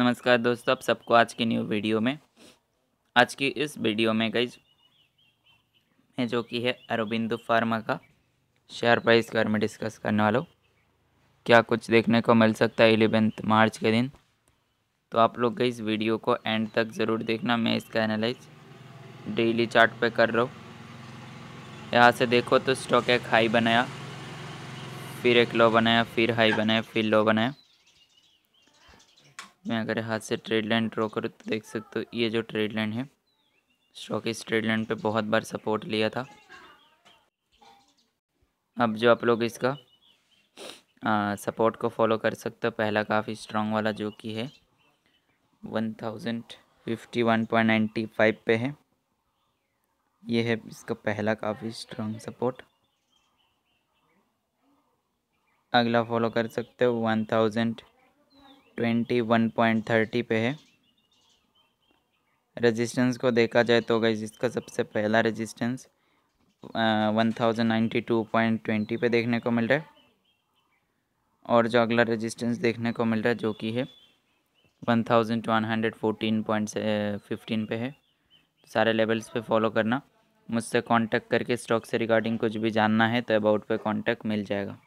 नमस्कार दोस्तों आप सबको आज की न्यू वीडियो में आज की इस वीडियो में गई मैं जो कि है अरबिंदु फार्मा का शेयर प्राइस के बारे में डिस्कस करने वाला हूँ क्या कुछ देखने को मिल सकता है एलेवेंथ मार्च के दिन तो आप लोग गई इस वीडियो को एंड तक ज़रूर देखना मैं इसका एनालाइज डेली चार्ट पे कर रहा हूँ यहाँ से देखो तो स्टॉक एक हाई बनाया फिर एक लो बनाया फिर हाई बनाया फिर लो बनाया मैं अगर हाथ से ट्रेड लाइन ड्रॉ करूँ तो देख सकते हो ये जो ट्रेड लाइन है स्टॉक इस ट्रेड लाइन पर बहुत बार सपोर्ट लिया था अब जो आप लोग इसका आ, सपोर्ट को फॉलो कर सकते हो पहला काफ़ी स्ट्रांग वाला जो कि है one thousand fifty one point ninety five पे है ये है इसका पहला काफ़ी स्ट्रांग सपोर्ट अगला फॉलो कर सकते हो one thousand twenty one point thirty पे है रेजिस्टेंस को देखा जाए तो गई इसका सबसे पहला resistance one thousand ninety two point twenty पे देखने को मिल रहा है और जो अगला रेजिस्टेंस देखने को मिल रहा है जो कि है one thousand one hundred fourteen point fifteen पे है तो सारे लेवल्स पे फॉलो करना मुझसे कांटेक्ट करके स्टॉक से रिगार्डिंग कुछ भी जानना है तो अबाउट पे कांटेक्ट मिल जाएगा